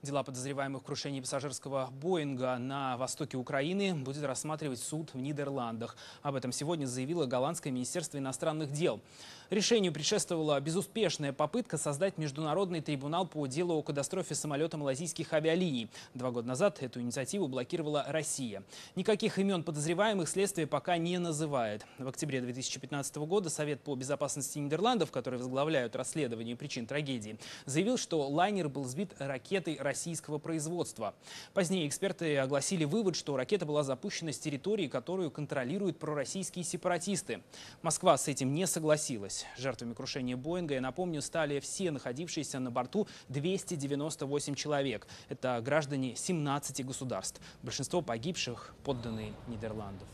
Дела подозреваемых в крушении пассажирского «Боинга» на востоке Украины будет рассматривать суд в Нидерландах. Об этом сегодня заявило голландское министерство иностранных дел. Решению предшествовала безуспешная попытка создать международный трибунал по делу о катастрофе самолета малазийских авиалиний. Два года назад эту инициативу блокировала Россия. Никаких имен подозреваемых следствие пока не называет. В октябре 2015 года Совет по безопасности Нидерландов, который возглавляют расследование причин трагедии, заявил, что лайнер был сбит ракетой российского производства. Позднее эксперты огласили вывод, что ракета была запущена с территории, которую контролируют пророссийские сепаратисты. Москва с этим не согласилась. 20. Жертвами крушения Боинга, я напомню, стали все находившиеся на борту 298 человек. Это граждане 17 государств. Большинство погибших – подданные Нидерландов.